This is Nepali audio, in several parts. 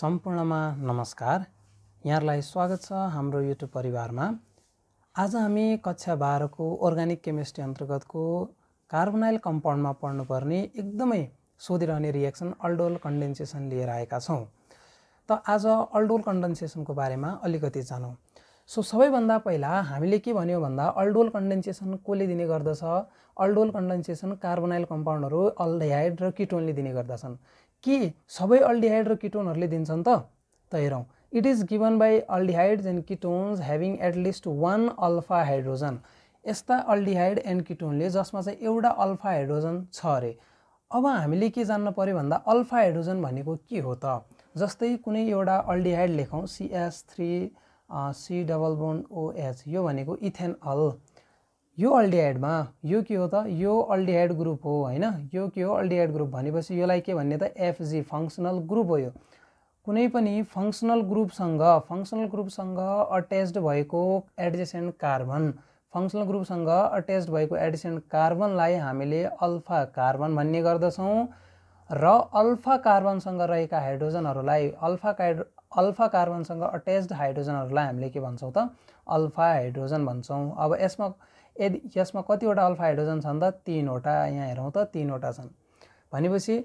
सम्पूर्णमा नमस्कार यहाँलाई स्वागत छ हाम्रो युट्युब परिवारमा आज हामी कक्षा बाह्रको अर्ग्यानिक केमिस्ट्री अन्तर्गतको कार्बोनाइल कम्पाउन्डमा पढ्नुपर्ने एकदमै सोधिरहने रिएक्सन अल्डोल कन्डेन्सेसन लिएर आएका छौँ त आज अल्डोल कन्डेन्सेसनको बारेमा अलिकति जानौँ सो सबैभन्दा पहिला हामीले के भन्यो भन्दा अल्डोल कन्डेन्सेसन कसले दिने गर्दछ अल्डोल कन्डेन्सेसन कार्बोनाइल कम्पाउन्डहरू अल्डहाइड र किटोनले दिने गर्दछन् के सबै अल्डिहाइड र किटोनहरूले दिन्छन् त त हेरौँ it is given by aldehydes and ketones having at least one alpha hydrogen यस्ता अल्डिहाइड एन्ड किटोनले जसमा चाहिँ एउटा अल्फा हाइड्रोजन छ अरे अब हामीले के जान्न पऱ्यो भन्दा अल्फा हाइड्रोजन भनेको के हो त जस्तै कुनै एउटा अल्डिहाइड लेखौँ CH three C double bond OH यो भनेको इथेनअल यो अल्डिहाइडमा यो के हो त यो अल्डिहाइड ग्रुप हो होइन यो के हो अल्डिहाइड ग्रुप भनेपछि योलाई के भन्ने त एफजी फङ्सनल ग्रुप हो यो कुनै पनि फङ्सनल ग्रुपसँग फङ्सनल ग्रुपसँग अट्याच्ड भएको एडजेसेन्ट कार्बन फङ्सनल ग्रुपसँग अट्याच भएको एडिसेन्ट कार्बनलाई हामीले अल्फा कार्बन भन्ने गर्दछौँ र अल्फा कार्बनसँग रहेका हाइड्रोजनहरूलाई अल्फा काइड अल्फा कार्बनसँग अट्याच्ड हाइड्रोजनहरूलाई हामीले के भन्छौँ त अल्फा हाइड्रोजन भन्छौँ अब यसमा यदि यसमा कतिवटा अल्फा हाइड्रोजन छन् त तिनवटा यहाँ हेरौँ त तिनवटा छन् भनेपछि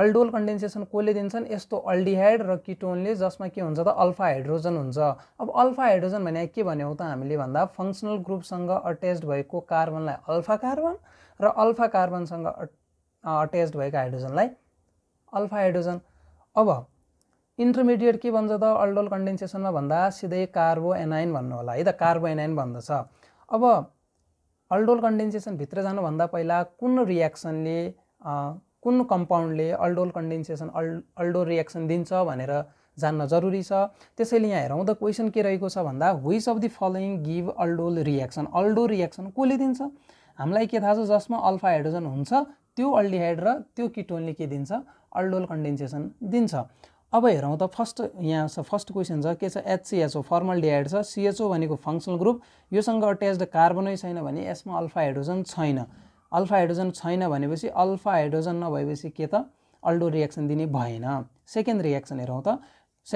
अल्डोल कन्डेन्सेसन कसले दिन्छन् यस्तो अल्डिहाइड र किटोनले जसमा के हुन्छ त अल्फा हाइड्रोजन हुन्छ अब अल्फा हाइड्रोजन भने के भन्यौँ त हामीले भन्दा फङ्सनल ग्रुपसँग अट्याच भएको कार्बनलाई अल्फा कार्बन र अल्फा कार्बनसँग अट्याच भएको हाइड्रोजनलाई अल्फा हाइड्रोजन अब इन्टरमिडिएट के भन्छ त अल्डोल कन्डेन्सेसनमा भन्दा सिधै कार्बो एनाइन भन्नु होला है त कार्बो कार्बोएनाइन भन्दछ अब अल्डोल कन्डेन्सेसनभित्र जानुभन्दा पहिला कुन रियाक्सनले कुन कम्पाउन्डले अल्डोल कन्डेन्सेसन अल् अल्डोल रियाक्सन दिन्छ भनेर जान्न जरुरी छ त्यसैले यहाँ हेरौँ त क्वेसन के रहेको छ भन्दा which of the following give aldol reaction aldol reaction कसले दिन्छ हामीलाई के थाहा छ जसमा अल्फा हाइड्रोजन हुन्छ त्यो अल्डिहाइड र त्यो किटोनले के दिन्छ अल्डोल कन्डेन्सेसन दिन्छ अब हेरौँ त फर्स्ट यहाँ छ फर्स्ट क्वेसन छ के छ एचसिएचओ फर्मल डिहाइड छ सिएचओ भनेको फङ्सनल ग्रुप योसँग अट्याच्ड कार्बनै छैन भने यसमा अल्फा हाइड्रोजन छैन अल्फा हाइड्रोजन छैन भनेपछि अल्फा हाइड्रोजन नभएपछि के त अल्डो रिएक्सन दिने भएन सेकेन्ड रिएक्सन हेरौँ त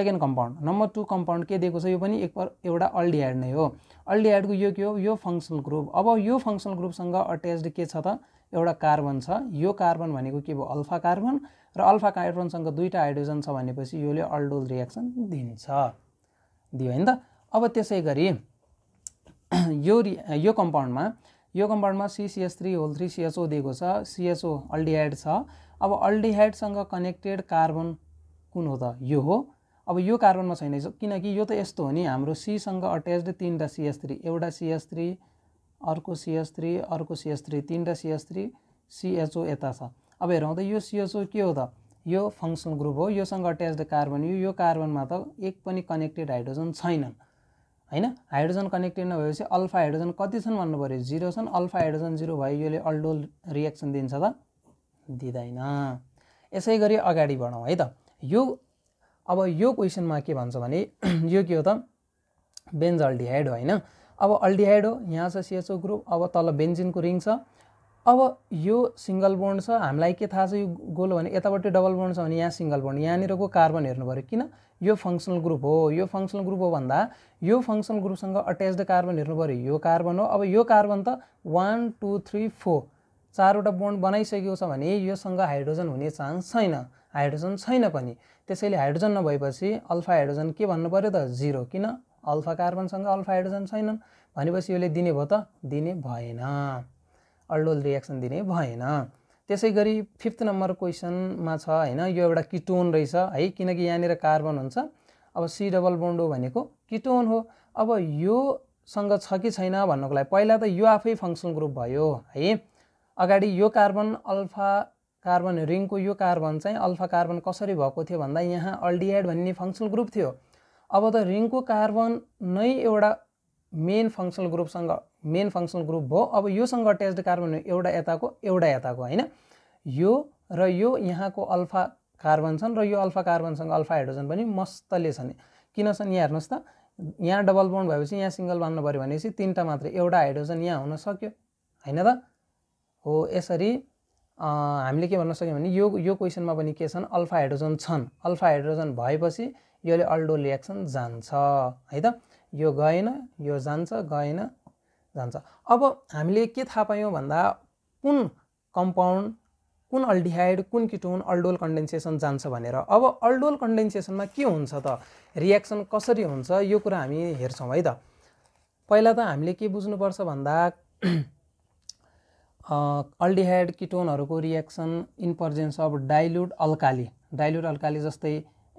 second compound number two compound के दिएको छ यो पनि एक एउटा अल्डिहाइड नै हो अल्डिहाइडको यो के हो यो फङ्सनल ग्रुप अब यो फङ्सनल ग्रुपसँग अट्याच्ड के छ त एउटा कार्बन छ यो कार्बन भनेको के भयो अल्फा कार्बन र अल्फा कार्बनसँग दुईवटा हाइड्रोजन छ भनेपछि योले अल्डोल रिएक्सन दिन्छ दियो होइन त अब त्यसै गरी यो रि यो कम्पाउन्डमा यो कम्पाउन्डमा सिसिएस थ्री होल थ्री सिएचओ दिएको छ सिएचओ अल्डिहाइड छ अब अल्डिहाइडसँग कनेक्टेड कार्बन कुन हो त यो हो अब यो कार्बनमा छैन किनकि यो त यस्तो हो नि हाम्रो सीसँग अट्याच्ड तिनवटा सिएस थ्री एउटा सिएस थ्री अर्को सिएस थ्री अर्को सिएस थ्री तिनवटा सिएस थ्री सिएचओ यता छ अब हेरौँ त यो सिओ के हो त यो फङ्सनल ग्रुप हो योसँग द कार्बन यो यो कार्बनमा त एक पनि कनेक्टेड हाइड्रोजन छैनन् होइन हाइड्रोजन कनेक्टेड नभएपछि अल्फा हाइड्रोजन कति छन् भन्नु पऱ्यो जिरो छन् अल्फा हाइड्रोजन जिरो भयो यसले अल्डोल रिएक्सन दिन्छ त दिँदैन यसै गरी अगाडि बढौँ है त यो अब यो क्वेसनमा के भन्छ भने यो के हो त बेन्ज अल्डिहाइड होइन अब अल्डिहाइड हो यहाँ छ सिएचओ ग्रुप अब तल बेन्जिनको रिङ छ अब यो सिङ्गल बोन्ड छ हामीलाई के थाहा छ यो गोल भने यतापट्टि डबल बोन्ड छ भने यहाँ सिङ्गल बोन्ड यहाँनिरको कार्बन हेर्नु पऱ्यो किन यो फङ्सनल ग्रुप हो यो फङ्सनल ग्रुप हो भन्दा यो फङ्सनल ग्रुपसँग अट्याच्ड कार्बन हेर्नु पऱ्यो यो कार्बन हो अब यो कार्बन त वान टू थ्री फोर चारवटा बोन्ड बनाइसकेको छ भने योसँग हाइड्रोजन हुने चान्स छैन हाइड्रोजन छैन पनि त्यसैले हाइड्रोजन नभएपछि अल्फा हाइड्रोजन के भन्नु पऱ्यो त जिरो किन अल्फा कार्बनसँग अल्फा हाइड्रोजन छैनन् भनेपछि यसले दिने भयो त दिने भएन अल्डोल रिएक्सन दिने भएन त्यसै गरी फिफ्थ नम्बर क्वेसनमा छ होइन यो एउटा किटोन रहेछ है किनकि यहाँनिर कार्बन हुन्छ अब सी डबल बोन्डो भनेको किटोन हो अब योसँग छ कि छैन भन्नुको लागि पहिला त यो आफै फङ्सनल ग्रुप भयो है अगाडि यो कार्बन अल्फा कार्बन रिङको यो कार्बन चाहिँ अल्फा कार्बन कसरी भएको थियो भन्दा यहाँ अल्डिहाइड भन्ने फङ्सनल ग्रुप थियो अब त रिङको कार्बन नै एउटा मेन फङ्सनल ग्रुपसँग मेन फङ्सनल ग्रुप भयो अब योसँग अट्याच कार्बन एउटा यताको एउटा यताको होइन यो र यो यहाँको अल्फा कार्बन छन् र यो अल्फा कार्बनसँग अल्फा हाइड्रोजन पनि मस्तले छन् किन छन् यहाँ हेर्नुहोस् त यहाँ डबल बन्ड भएपछि यहाँ सिङ्गल बाँध्नु पऱ्यो भनेपछि तिनवटा मात्र एउटा हाइड्रोजन यहाँ हुन सक्यो होइन त हो यसरी हामीले के भन्न सक्यौँ भने यो यो क्वेसनमा पनि के छन् अल्फा हाइड्रोजन छन् अल्फा हाइड्रोजन भएपछि यसले अल्डो रियाक्सन जान्छ है त यो गएन यो जान्छ गएन जान्छ अब हामीले के थाहा पायौँ भन्दा कुन कम्पाउन्ड कुन अल्डिहाइड कुन किटोन अल्डोल कन्डेन्सेसन जान्छ भनेर अब अल्डोल कन्डेन्सेसनमा के हुन्छ त रियाक्सन कसरी हुन्छ यो कुरा हामी हेर्छौँ है त पहिला त हामीले के बुझ्नुपर्छ भन्दा अल्डिहाइड किटोनहरूको reaction in presence of dilute alkali dilute alkali जस्तै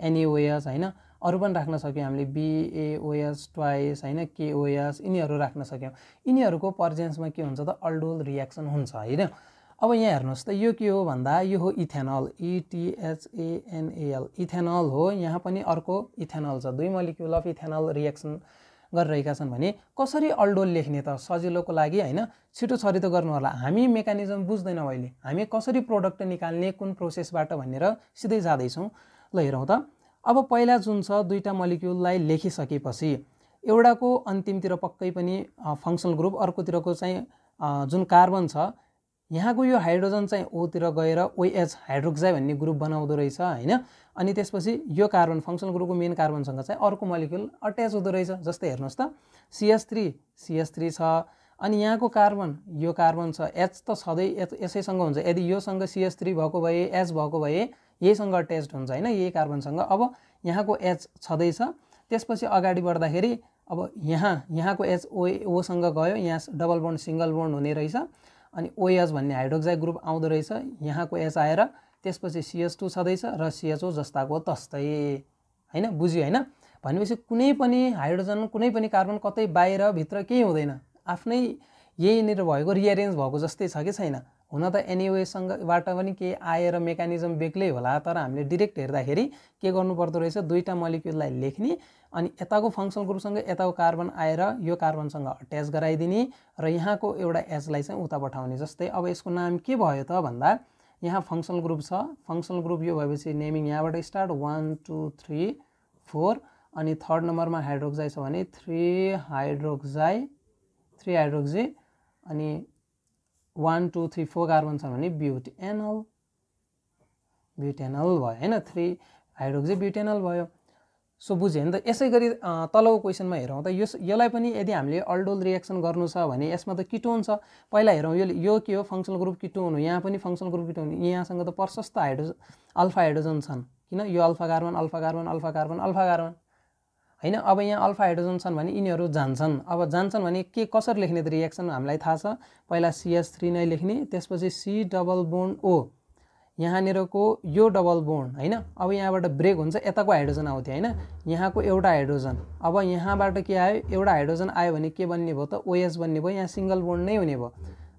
एनिवेयस होइन अरू पनि राख्न सक्यौँ हामीले बिएओएस ट्वाइस होइन केओएस यिनीहरू राख्न सक्यौँ यिनीहरूको पर्जेन्समा के हुन्छ त अल्डोल रियाक्सन हुन्छ होइन अब यहाँ हेर्नुहोस् त यो के हो भन्दा यो हो इथेनल इटिएचएनएल इथेनल हो यहाँ पनि अर्को इथेनल छ दुई मलिक्युल अफ इथेनल रियाक्सन गरिरहेका छन् भने कसरी अल्डोल लेख्ने त सजिलोको लागि होइन छिटो छरितो गर्नु होला हामी मेकानिजम बुझ्दैनौँ अहिले हामी कसरी प्रोडक्ट निकाल्ने कुन प्रोसेसबाट भनेर सिधै जाँदैछौँ ल हेरौँ त अब पहिला जुन छ दुईवटा मलिक्युललाई लेखिसकेपछि एउटाको अन्तिमतिर पक्कै पनि फङ्सनल ग्रुप अर्कोतिरको चाहिँ जुन कार्बन छ यहाँको यो हाइड्रोजन चाहिँ ओतिर गएर ओएच हाइड्रोक्साइड भन्ने ग्रुप बनाउँदो रहेछ होइन अनि त्यसपछि यो कार्बन फङ्सनल ग्रुपको मेन कार्बनसँग चाहिँ अर्को मलिक्युल अट्याच हुँदो रहेछ जस्तै हेर्नुहोस् त सिएस थ्री सिएस थ्री छ अनि यहाँको कार्बन यो कार्बन छ एच त छँदै यसैसँग हुन्छ यदि योसँग सिएस थ्री भएको भए एच भएको भए यहीसँग टेस्ट हुन्छ होइन यही कार्बनसँग अब यहाँको एच छँदैछ त्यसपछि अगाडि बढ्दाखेरि अब यहाँ यहाँको एच ओ ओसँग गयो यहाँ डबल बोन्ड सिङ्गल बोन्ड हुने रहेछ अनि ओएच भन्ने हाइड्रोक्साइड ग्रुप आउँदो रहेछ यहाँको एच आएर त्यसपछि सिएच टू छँदैछ र सिएचओ जस्ताको तस्तै होइन बुझ्यो होइन भनेपछि कुनै पनि हाइड्रोजन कुनै पनि कार्बन कतै बाहिर भित्र केही हुँदैन आफ्नै यहीँनिर भएको रिएरेन्ज भएको जस्तै छ कि छैन हुन त एनिवेसँगबाट पनि केही आएर मेकानिजम बेग्लै होला तर हामीले डिरेक्ट हेर्दाखेरि के गर्नुपर्दो रहेछ दुईवटा मलिक्युललाई लेख्ने अनि यताको फङ्सनल ग्रुपसँग यताको कार्बन आएर यो कार्बनसँग अट्याच गराइदिने र यहाँको एउटा एचलाई चाहिँ उता पठाउने जस्तै अब यसको नाम के भयो त भन्दा यहाँ फङ्सनल ग्रुप छ फङ्सनल ग्रुप यो भएपछि नेमिङ यहाँबाट start one two three four अनि थर्ड नम्बरमा हाइड्रोक्जाई छ भने थ्री हाइड्रोक्जाई थ्री हाइड्रोक्जी अनि one two three four carbon छ भने ब्युटेनल ब्युटेनल भयो होइन थ्री हाइड्रोक्सी ब्युटेनल भयो सो बुझ्यो नि त यसै गरी तलको क्वेसनमा हेरौँ त यो यसलाई पनि यदि हामीले अल्डोल रिएक्सन गर्नु छ भने यसमा त किटोन छ पहिला हेरौँ यो यो के हो फङ्सनल ग्रुप किटोन हो यहाँ पनि फङ्सनल ग्रुप किटोन यहाँसँग त प्रशस्त हाइड्रोजन अल्फा हाइड्रोजन छन् किन यो alpha carbon alpha carbon alpha carbon alpha carbon होइन अब यहाँ अल्फा हाइड्रोजन छन् भने यिनीहरू जान्छन् अब जान्छन् भने के कसरी लेख्ने त रिएक्सन हामीलाई थाहा छ पहिला सिएस थ्री नै लेख्ने त्यसपछि सी डबल बोन्ड ओ यहाँनिरको यो डबल बोन्ड होइन अब यहाँबाट ब्रेक हुन्छ यताको हाइड्रोजन आउँथ्यो होइन यहाँको एउटा हाइड्रोजन अब यहाँबाट के आयो एउटा हाइड्रोजन आयो भने के बन्ने भयो त ओएस बन्ने भयो यहाँ सिङ्गल बोन्ड नै हुने भयो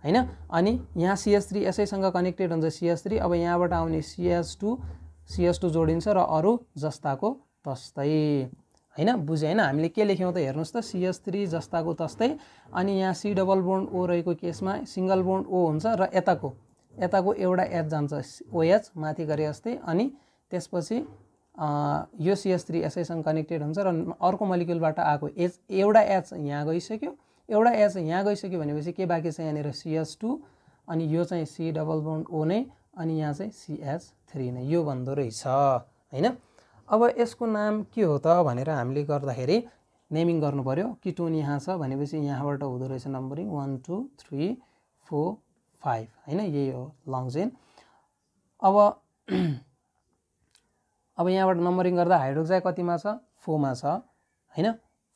होइन अनि यहाँ सिएस थ्री यसैसँग कनेक्टेड हुन्छ सिएस थ्री अब यहाँबाट आउने सिएस टू सिएस टू जोडिन्छ र अरू जस्ताको तस्तै होइन बुझ्यो होइन हामीले के लेख्यौँ त हेर्नुहोस् त सिएस थ्री जस्ताको तस्तै अनि यहाँ सी डबल बोन्ड ओ रहेको केसमा सिङ्गल बोन्ड ओ हुन्छ र यताको यताको एउटा एच जान्छ ओएच माथि गरे जस्तै अनि त्यसपछि यो सिएस थ्री यसैसँग कनेक्टेड हुन्छ र अर्को मलिकुलबाट आएको एच एउटा एच यहाँ गइसक्यो एउटा एच यहाँ गइसक्यो भनेपछि के बाँकी छ यहाँनिर सिएस टू अनि यो चाहिँ सी डबल बोन्ड ओ नै अनि यहाँ चाहिँ सिएच थ्री नै यो भन्दो रहेछ होइन अब यसको नाम के हो त भनेर हामीले गर्दाखेरि नेमिङ गर्नु पऱ्यो किटोन यहाँ छ भनेपछि यहाँबाट हुँदो रहेछ numbering one two three four five होइन यही हो लङ चेन अब अब यहाँबाट नम्बरिङ गर्दा हाइड्रोक्साइ कतिमा छ फोमा छ होइन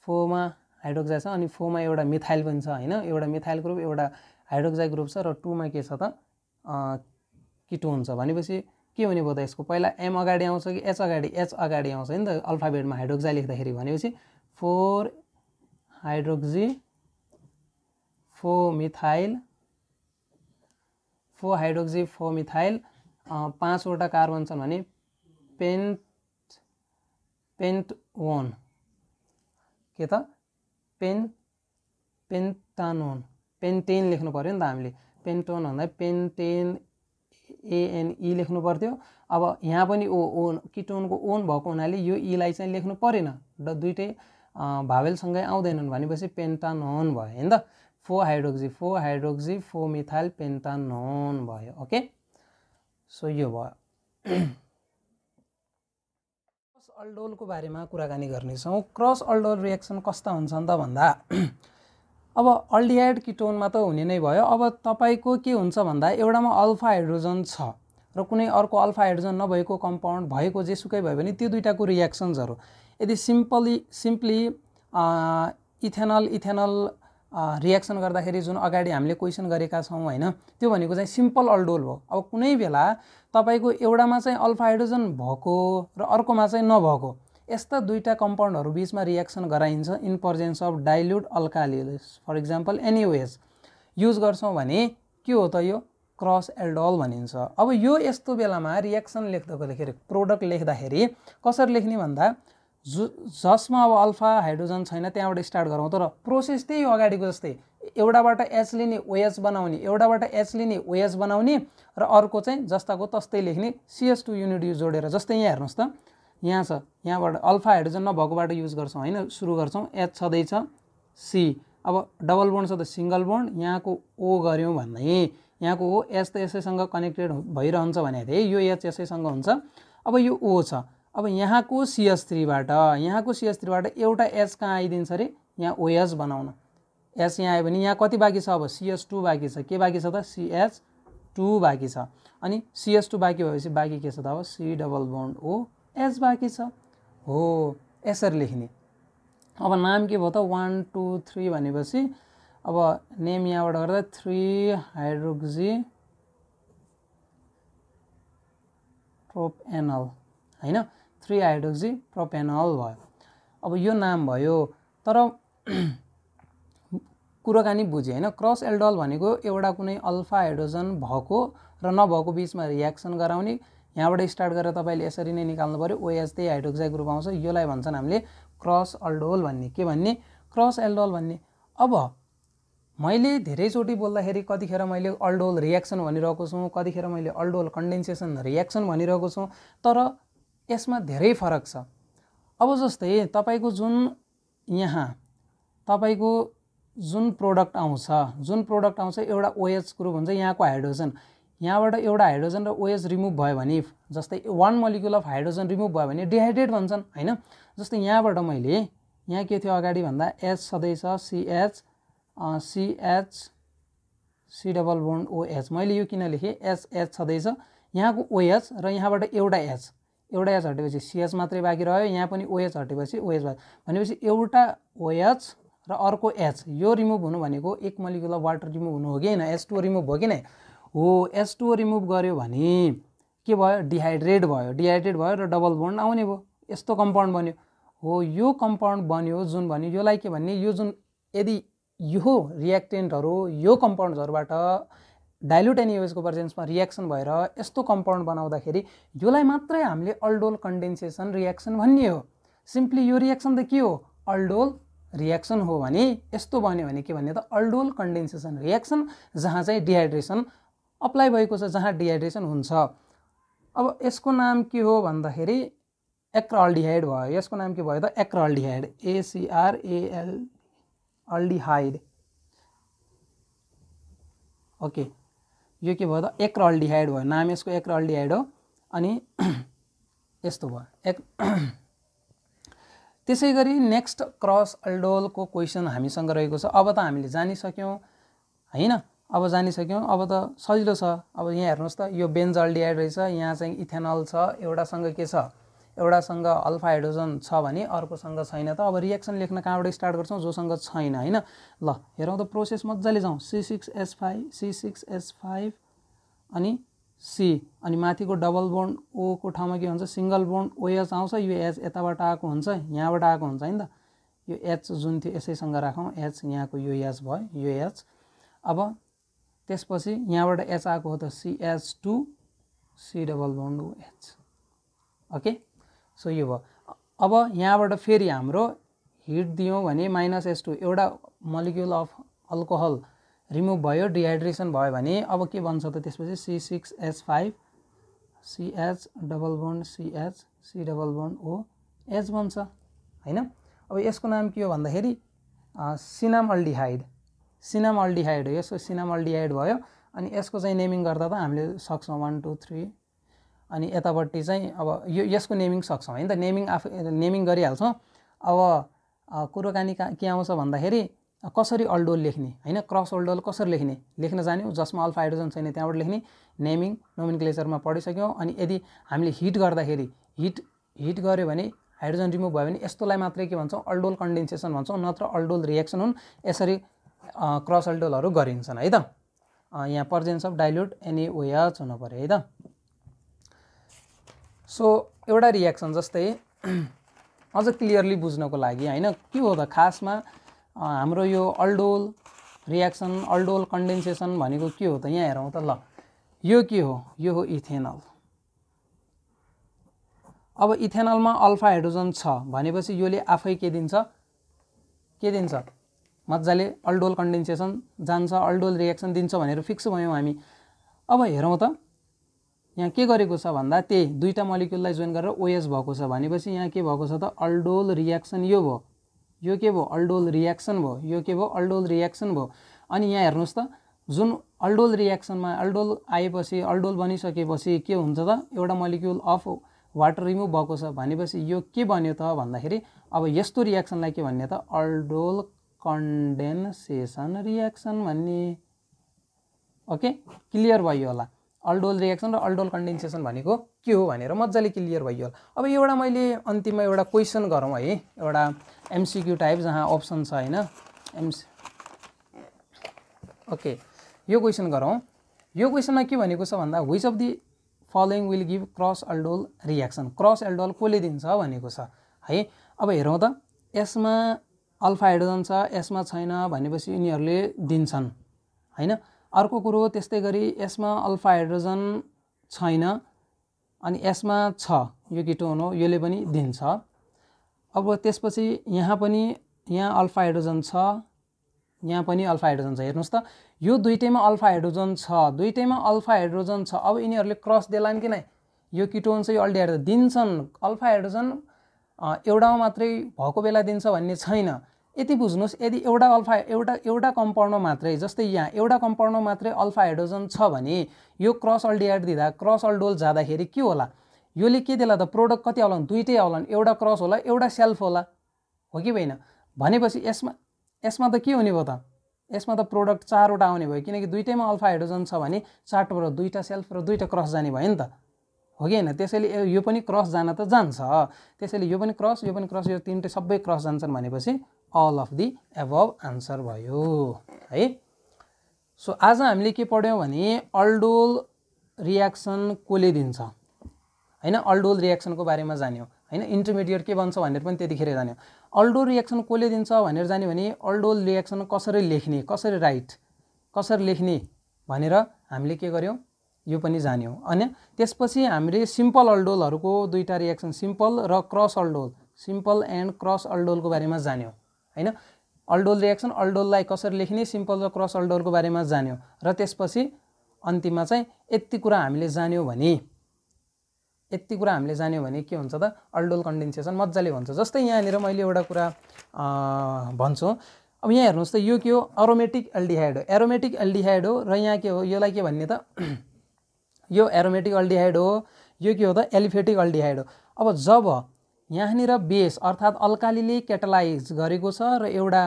फोमा हाइड्रोक्साइ छ अनि फोमा एउटा मिथाइल पनि छ होइन एउटा मिथाइल ग्रुप एउटा हाइड्रोक्साइ ग्रुप छ र टूमा के छ त किटोन छ भनेपछि के हुने भयो त यसको पहिला एम अगाडि आउँछ कि एच अगाडि एच अगाडि आउँछ नि त अल्फाबेटमा हाइड्रोक्जा लेख्दाखेरि भनेपछि फोर हाइड्रोक्जी फो मिथाइल फो हाइड्रोक्जी फो मिथाइल पाँचवटा कार्बन छन् भने पेन्ट पेन्ट के त पेन पेन्टानोन पेन्टेन लेख्नु पऱ्यो नि त हामीले पेन्टोन भन्दा पेन्टेन एएनई e लेख्नु पर्थ्यो अब यहाँ पनि ओ ओन किटोनको ओन भएको हुनाले यो इलाई चाहिँ लेख्नु परेन र दुइटै भावेलसँगै आउँदैनन् भनेपछि पेन्टानोन भयो होइन त फो हाइड्रोक्सी फो हाइड्रोक्सी फो मिथाइल पेन्टानोन भयो ओके सो यो भयो क्रस अल्डोलको बारेमा कुराकानी गर्नेछौँ क्रस अल्डोल रिएक्सन कस्ता हुन्छन् त भन्दा अब अल्डिहाइड किटोनमा त हुने नै भयो अब तपाईँको के हुन्छ भन्दा एउटामा अल्फा हाइड्रोजन छ र कुनै अर्को अल्फा हाइड्रोजन नभएको कम्पाउन्ड भएको जेसुकै भयो भने त्यो दुइटाको रियाक्सन्सहरू यदि simply simply ethanal ethanal reaction गर्दाखेरि जुन अगाडि हामीले क्वेसन गरेका छौँ होइन त्यो भनेको चाहिँ सिम्पल अल्डोल भयो अब कुनै बेला तपाईँको एउटामा चाहिँ अल्फा हाइड्रोजन भएको र अर्कोमा चाहिँ नभएको यस्ता दुईवटा कम्पाउन्डहरू बिचमा रियाक्सन गराइन्छ in presence of dilute alkalis for example anyways use गर्छौँ भने के हो त यो क्रस एल्डोल भनिन्छ अब यो यस्तो बेलामा रियाक्सन लेख्दाखेरि प्रोडक्ट लेख्दाखेरि कसरी लेख्ने भन्दा जु जसमा अब अल्फा हाइड्रोजन छैन त्यहाँबाट स्टार्ट गरौँ तर प्रोसेस त्यही हो अगाडिको जस्तै एउटाबाट एच लिने ओएच बनाउने एउटाबाट एच लिने ओएच बनाउने र अर्को चाहिँ जस्ताको तस्तै लेख्ने सिएस टू युनिट जोडेर जस्तै यहाँ हेर्नुहोस् त यहाँ छ यहाँबाट अल्फा हाइड्रोजन नभएकोबाट युज गर्छौँ होइन सुरु गर्छौँ एच छँदैछ सी अब डबल बोन्ड छ त सिङ्गल बोन्ड यहाँको ओ गऱ्यौँ भन्दै यहाँको ओ एच त यसैसँग कनेक्टेड भइरहन्छ भनेको थिएँ यो एच यसैसँग हुन्छ अब यो ओ छ अब यहाँको सिएस थ्रीबाट यहाँको सिएस थ्रीबाट एउटा एच कहाँ आइदिन्छ अरे यहाँ ओएस बनाउन एच यहाँ आयो भने यहाँ कति बाँकी छ अब सिएस टू बाँकी छ के बाँकी छ त सिएच टू बाँकी छ अनि सिएस टू बाँकी भएपछि बाँकी के छ त अब सी डबल बोन्ड ओ एज बाँकी छ हो यसरी लेख्ने अब नाम के भयो त वान टू थ्री भनेपछि अब नेम यहाँबाट गर्दा थ्री हाइड्रोक्जी प्रोपेनल होइन थ्री हाइड्रोक्जी प्रोपेनल भयो अब यो नाम भयो तर कुराकानी बुझेँ होइन क्रस एल्डल भनेको एउटा कुनै अल्फा हाइड्रोजन भएको र नभएको बिचमा रियाक्सन गराउने यहाँबाट स्टार्ट गरेर तपाईँले यसरी नै निकाल्नु पऱ्यो ओएस त्यही हाइड्रोक्साइड ग्रुप आउँछ यसलाई भन्छन् हामीले क्रस अल्डोल भन्ने के भन्ने क्रस एल्डोल भन्ने अब मैले धेरैचोटि बोल्दाखेरि कतिखेर मैले अल्डोल रियाक्सन भनिरहेको छु कतिखेर मैले अल्डोल कन्डेन्सेसन रियाक्सन भनिरहेको छु तर यसमा धेरै फरक छ अब जस्तै तपाईँको जुन यहाँ तपाईँको जुन प्रोडक्ट आउँछ जुन प्रोडक्ट आउँछ एउटा ओएच ग्रुप हुन्छ यहाँको हाइड्रोजन यहाँबाट एउटा हाइड्रोजन र ओएस रिमुभ भयो भने जस्तै one molecule of hydrogen remove भयो भने डिहाइड्रेट भन्छन् होइन जस्तै यहाँबाट मैले यहाँ के थियो अगाडि भन्दा एच सधैँ छ CH CH C double bond OH मैले यो किन लेखेँ एचएच छँदैछ यहाँको ओएच र यहाँबाट एउटा एच एउटा एच हटेपछि सिएच मात्रै बाँकी रह्यो यहाँ पनि ओएच हटेपछि ओएच भयो भनेपछि एउटा ओएच र अर्को एच यो रिमुभ हुनु भनेको एक मलिकुलर वाटर रिमुभ हुनु हो कि होइन एच टू रिमुभ हो कि नै हो एस टू रिमुभ गर्यो भने के भयो डिहाइड्रेट भयो डिहाइड्रेट भयो र डबल बोन्ड आउने भयो यस्तो कम्पाउन्ड बन्यो हो यो कम्पाउन्ड बन्यो जुन भन्यो योलाई के भन्ने यो जुन यदि यो रियाक्टेन्टहरू यो कम्पाउन्ड्सहरूबाट डाइल्युट एनिवेजको प्रेजेन्समा रियाक्सन भएर यस्तो कम्पाउन्ड बनाउँदाखेरि योलाई मात्रै हामीले अल्डोल कन्डेन्सेसन रियाक्सन भन्ने हो सिम्पली यो रियाक्सन त के हो अल्डोल रियाक्सन हो भने यस्तो बन्यो भने के भन्ने त अल्डोल कन्डेन्सेसन रियाक्सन जहाँ चाहिँ डिहाइड्रेसन अप्लाई भएको छ जहाँ डिहाइड्रेसन हुन्छ अब यसको नाम के हो भन्दाखेरि एक्राल्डिहाइड भयो यसको नाम के भयो त एक्राल्डिहाइड एसिआरएएल अल्डिहाइड ओके यो के भयो त एक्राल्डिहाइड भयो नाम यसको एक्राल्डिहाइड हो अनि यस्तो भयो एक त्यसै गरी नेक्स्ट क्रस अल्डोलको क्वेसन हामीसँग रहेको छ अब त हामीले जानिसक्यौँ होइन अब जानिसक्यौँ अब त सजिलो छ अब यहाँ हेर्नुहोस् त यो बेन्जल्डिहाइड रहेछ यहाँ चाहिँ इथेनल छ एउटासँग के छ एउटासँग अल्फा हाइड्रोजन छ भने अर्कोसँग छैन त अब रिएक्सन लेख्न कहाँबाट स्टार्ट गर्छौँ जोसँग छैन होइन ल हेरौँ त प्रोसेस मजाले जाउँ C six S five C six S five अनि सी अनि माथिको डबल बोन्ड ओको ठाउँमा के हुन्छ सिङ्गल बोन्ड ओएच आउँछ यो एच यताबाट आएको हुन्छ यहाँबाट आएको हुन्छ होइन त यो एच जुन थियो यसैसँग राखौँ एच यहाँको यो एच भयो यो एच अब त्यसपछि यहाँबाट एच आएको हो त CH two C double bond H okay so यो भयो अब यहाँबाट फेरि हाम्रो हिट दियौँ भने माइनस एच टू एउटा मलिक्युल अफ अल्कोहल रिमुभ भयो डिहाइड्रेसन भयो भने अब के भन्छ त त्यसपछि C six H five CH double bond CH C double bond O H बन्छ होइन अब यसको नाम के हो भन्दाखेरि सिनाम अल्डिहाइड सिनामल्डिहाइड हो यसको सिनामल्डिहाइड भयो अनि यसको चाहिँ नेमिङ गर्दा त हामीले सक्छौँ वान टू थ्री अनि यतापट्टि चाहिँ अब यो यसको नेमिङ सक्छौँ होइन त नेमिङ आफू नेमिङ गरिहाल्छौँ अब कुरोकानी के आउँछ भन्दाखेरि कसरी अल्डोल लेख्ने होइन क्रस अल्डोल कसरी लेख्ने लेख्न जान्यौँ जसमा अल्फा हाइड्रोजन छैन त्यहाँबाट लेख्ने नेमिङ नोमिन क्लेचरमा पढिसक्यौँ अनि यदि हामीले हिट गर्दाखेरि हिट हिट गऱ्यो भने हाइड्रोजन रिमुभ भयो भने यस्तोलाई मात्रै के भन्छौँ अल्डोल कन्डेन्सेसन भन्छौँ नत्र अल्डोल रिएक्सन हुन् यसरी क्रसल्डोलहरू गरिन्छन् है त यहाँ पर्जेन्स अफ डाइल्युट एनिओएच हुनु पऱ्यो है त सो एउटा रियाक्सन जस्तै अझ क्लियरली बुझ्नको लागि होइन के हो त खासमा हाम्रो यो अल्डोल रियाक्सन अल्डोल कन्डेन्सेसन भनेको के हो त यहाँ हेरौँ त ल यो के हो यो हो इथेनल अब इथेनलमा अल्फा हाइड्रोजन छ भनेपछि योले आफै के दिन्छ के दिन्छ मजाले अल्डोल कन्डेन्सेसन जान्छ अल्डोल रिएक्सन दिन्छ भनेर फिक्स भयौँ हामी अब हेरौँ त यहाँ के गरेको छ भन्दा त्यही दुईवटा मलिकुललाई जोइन गरेर ओएस भएको छ भनेपछि यहाँ के भएको छ त अल्डोल रिएक्सन यो भयो यो के भयो अल्डोल रिएक्सन भयो यो के भयो अल्डोल रिएक्सन भयो अनि यहाँ हेर्नुहोस् त जुन अल्डोल रिएक्सनमा अल्डोल आएपछि अल्डोल बनिसकेपछि के हुन्छ त एउटा मलिकुल अफ वाटर रिमुभ भएको छ भनेपछि यो के बन्यो त भन्दाखेरि अब यस्तो रिएक्सनलाई के भन्ने त अल्डोल कन्डेन्सेसन रियाक्सन भन्ने ओके क्लियर भयो होला अल्डोल रिएक्सन र अल्डोल कन्डेन्सेसन भनेको के हो भनेर मजाले क्लियर भयो होला अब एउटा मैले अन्तिममा एउटा क्वेसन गरौँ है एउटा एमसिक्यू टाइप जहाँ अप्सन छ होइन एमस ओके यो क्वेसन गरौँ यो क्वेसनमा के भनेको छ भन्दा which of the following will give cross aldol reaction cross aldol कसले दिन्छ भनेको छ है अब हेरौँ त यसमा अल्फा हाइड्रोजन छ यसमा छैन भनेपछि यिनीहरूले दिन्छन् होइन अर्को कुरो त्यस्तै गरी यसमा अल्फा हाइड्रोजन छैन अनि यसमा छ यो किटोन हो यसले पनि दिन्छ अब त्यसपछि यहाँ पनि यहाँ अल्फा हाइड्रोजन छ यहाँ पनि अल्फा हाइड्रोजन छ हेर्नुहोस् त यो दुइटैमा अल्फा हाइड्रोजन छ दुइटैमा अल्फा हाइड्रोजन छ अब यिनीहरूले क्रस देलान् कि नै यो किटोन चाहिँ यो अल्डिहाइड्रोजन दिन्छन् अल्फा हाइड्रोजन एउटामा मात्रै भएको बेला दिन्छ भन्ने छैन यति बुझ्नुहोस् यदि एउटा अल्फा एउटा एउटा कम्पाउन्डमा मात्रै जस्तै यहाँ एउटा कम्पाउन्डमा मात्रै अल्फा हाइड्रोजन छ भने यो क्रस अल्डिहाइड दिँदा क्रस अल्डोल जाँदाखेरि के होला योले के देला त प्रोडक्ट कति आउलान् दुइटै आउलान् एउटा क्रस होला एउटा सेल्फ होला हो कि होइन भनेपछि यसमा यसमा त के हुने भयो त यसमा त प्रोडक्ट चारवटा आउने भयो किनकि दुइटैमा अल्फा हाइड्रोजन छ भने चारवटा दुईवटा सेल्फ र दुईवटा क्रस जाने भयो नि त हो कि होइन त्यसैले यो पनि क्रस जान त जान्छ त्यसैले यो पनि क्रस यो पनि क्रस यो तिनटै सबै क्रस जान्छन् भनेपछि all of the above answer भयो है सो आज हामीले के पढ्यौँ भने अल्डोल रियाक्सन कसले दिन्छ होइन अल्डोल रियाक्सनको बारेमा जान्यौँ होइन इन्टरमिडिएट के भन्छ भनेर पनि त्यतिखेर जान्यो अल्डोल रियाक्सन कसले दिन्छ भनेर जान्यो भने अल्डोल रियाक्सन कसरी लेख्ने कसरी राइट कसरी लेख्ने भनेर हामीले के गर्यौँ यो पनि जान्यौँ अनि त्यसपछि हामीले सिम्पल अल्डोलहरूको दुईवटा रिएक्सन सिम्पल र cross aldol simple and cross अल्डोलको बारेमा जान्यौँ होइन अल्डोल रिएक्सन अल्डोललाई कसरी लेखिने सिम्पल र क्रस अल्डोलको बारेमा जान्यौँ र त्यसपछि अन्तिममा चाहिँ यति कुरा हामीले जान्यौँ भने यति कुरा हामीले जान्यौँ भने के हुन्छ त अल्डोल कन्डेन्सेसन मजाले हुन्छ जस्तै यहाँनिर मैले एउटा कुरा भन्छु अब यहाँ हेर्नुहोस् त यो के हो एरोमेटिक एल्डिहाइड हो एरोमेटिक एल्डिहाइड हो र यहाँ के हो यसलाई के भन्ने त यो एरोमेटिक अल्डिहाइड हो यो के हो त एलिफेटिक अल्डिहाइड हो अब जब यहाँनिर बेस अर्थात् अल्कालीले क्याटलाइज गरेको छ र एउटा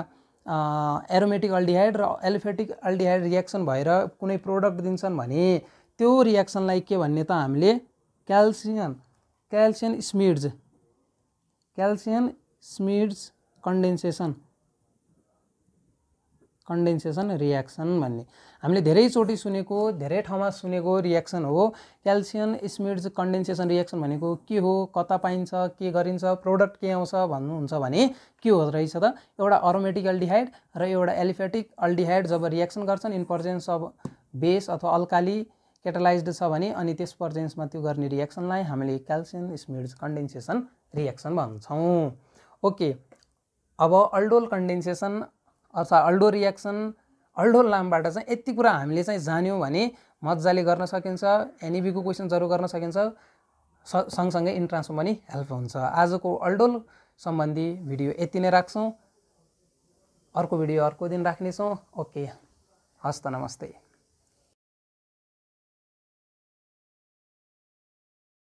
एरोमेटिक अल्डिहाइड र एलिफेटिक अल्डिहाइड रिएक्सन भएर कुनै प्रोडक्ट दिन्छन् भने त्यो रियाक्सनलाई के भन्ने त हामीले Claisen Claisen Schmidt Claisen Schmidt condensation condensation reaction भन्ने हामीले धेरैचोटि सुनेको धेरै ठाउँमा सुनेको रियाक्सन हो क्याल्सियम स्मिड्स कन्डेन्सेसन रियाक्सन भनेको के हो कता पाइन्छ के गरिन्छ प्रोडक्ट के आउँछ भन्नुहुन्छ भने के हो रहेछ त एउटा अरोमेटिक अल्डिहाइड र एउटा एलिफेटिक अल्डिहाइड जब रियाक्सन गर्छन् इन पर्जेन्स अफ बेस अथवा अल्काली केटलाइज छ भने अनि त्यस पर्जेन्समा त्यो गर्ने रियाक्सनलाई हामीले क्याल्सियम स्मिड्स कन्डेन्सेसन रियाक्सन भन्छौँ ओके अब अल्डोल कन्डेन्सेसन अथवा अल्डो रियाक्सन अल्डो लामबाट चाहिँ यति कुरा हामीले चाहिँ जान्यौँ भने मजाले गर्न सकिन्छ एनइबीको क्वेसन्सहरू गर्न सकिन्छ सँगसँगै इन्ट्रान्समा पनि हेल्प हुन्छ आजको अल्डोल सम्बन्धी भिडियो यति नै राख्छौँ अर्को भिडियो अर्को दिन राख्नेछौँ ओके हस्त नमस्ते